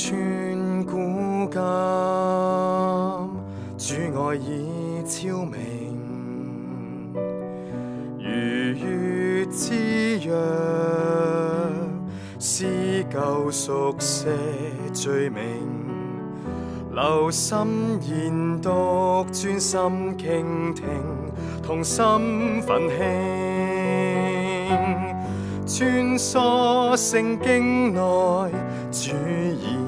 穿古今，主爱已超明，如月之约，撕旧熟悉罪名，留心研读，专心倾听，同心奋兴，穿梭圣经内，主言。